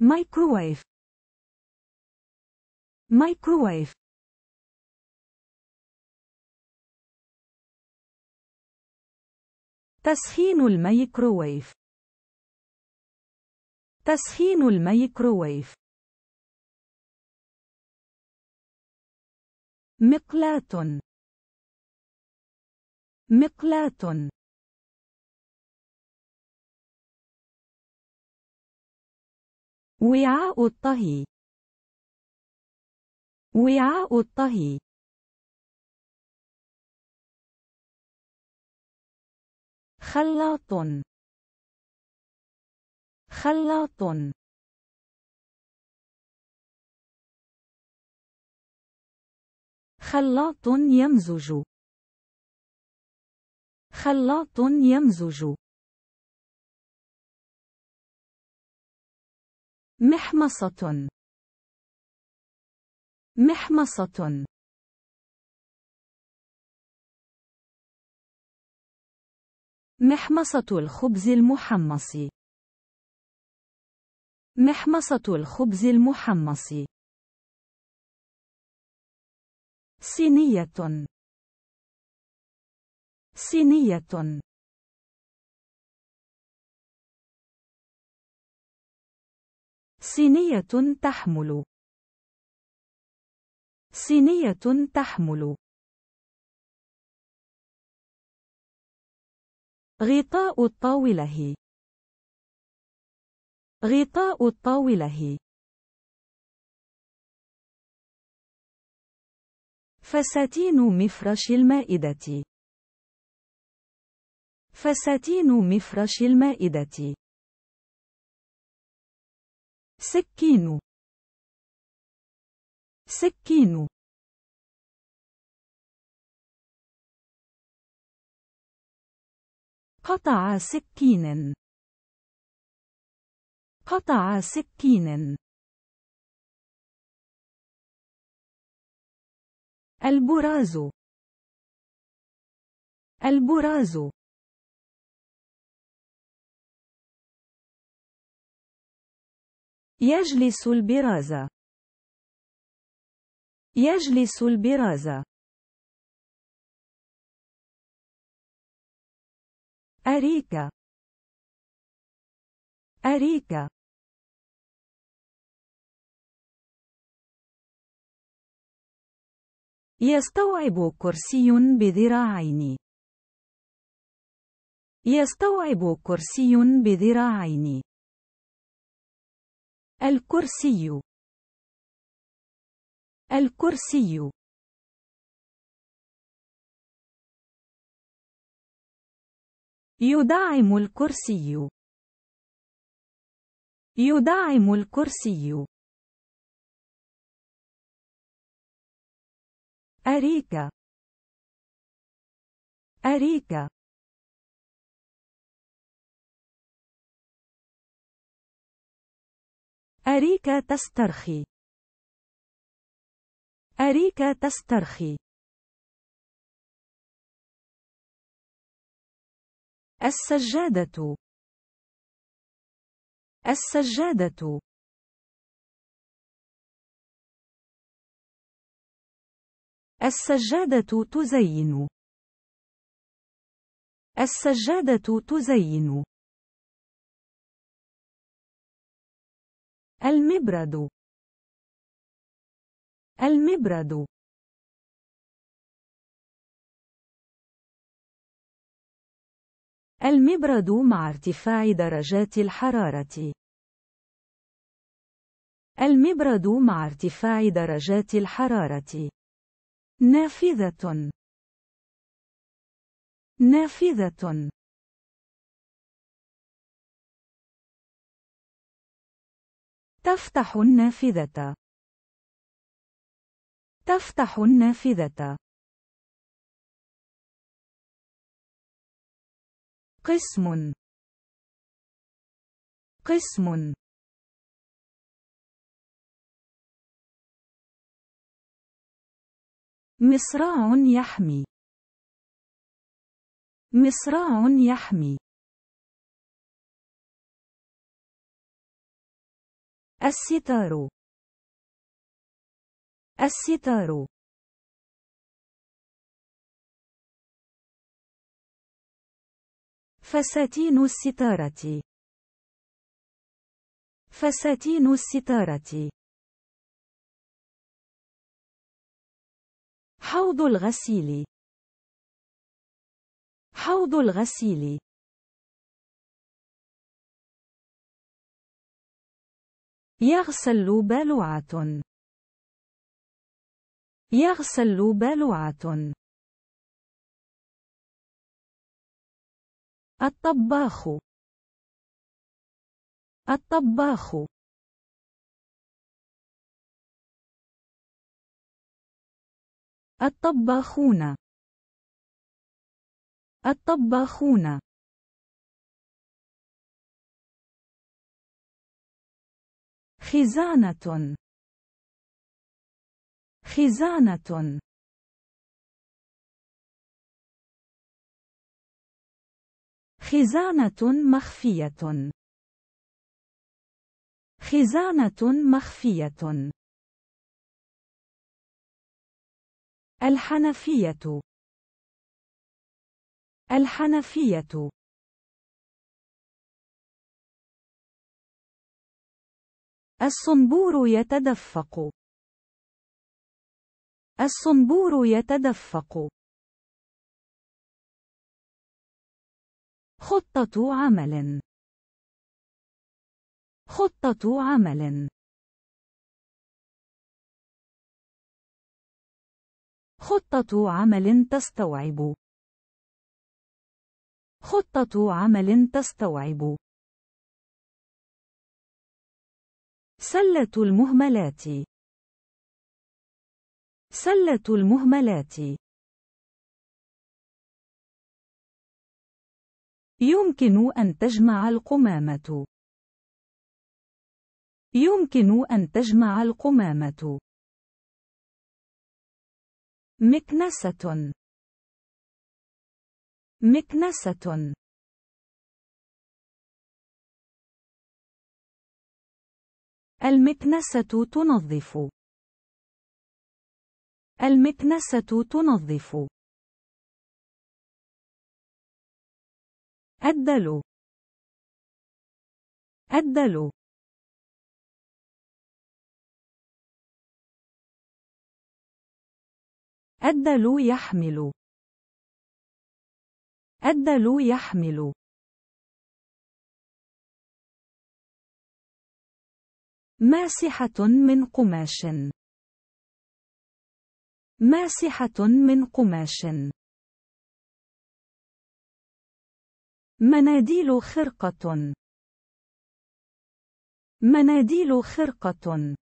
microwave microwave تسخين الميكروويف تسخين الميكروويف مقلاة مقلاة وعاء الطهي وعاء الطهي خلاط خلاط خلاط يمزج خلاط يمزج محمصة محمصة محمصة الخبز المحمص محمصة الخبز المحمص صينية صينية صينية تحمل صينية تحمل غطاء الطاولة غطاء الطاولة فساتين مفرش المائدة فساتين مفرش المائدة سكين سكين قطع سكينا قطع سكينا البراز البراز يجلس البرازة يجلس البرازة أريكة أريكة يستوعب كرسي بذراعين يستوعب كرسي بذراعين الكرسي الكرسي يدعم الكرسي يدعم الكرسي أريكا أريكا أريكا تسترخي أريكا تسترخي السجادة السجادة السجادة تزين السجادة تزين المبرد المبرد المبرد مع ارتفاع درجات الحرارة المبرد مع ارتفاع درجات الحرارة نافذة نافذة تفتح النافذة. تفتح النافذة. قسم قسم مصراع يحمي مصراع يحمي الستار الستار فساتين الستارة فساتين الستارة حوض الغسيل حوض الغسيل يغسل بالوعة يغسل بالوعة الطباخ الطباخ الطباخون الطباخون خزانة خزانة خزانة مخفية خزانة مخفية الحنفية الحنفية الصنبور يتدفق الصنبور يتدفق خطة عمل خطة عمل خطة عمل تستوعب خطة عمل تستوعب سلة المهملات سلة المهملات يمكن أن تجمع القمامة يمكن أن تجمع القمامة مكنسة مكنسة المكنسة تنظف. المكنسة تنظف. الدلو. الدلو. الدلو يحمل. الدلو يحمل ماسحة من قماش ماسحة من قماش مناديل خرقة مناديل خرقة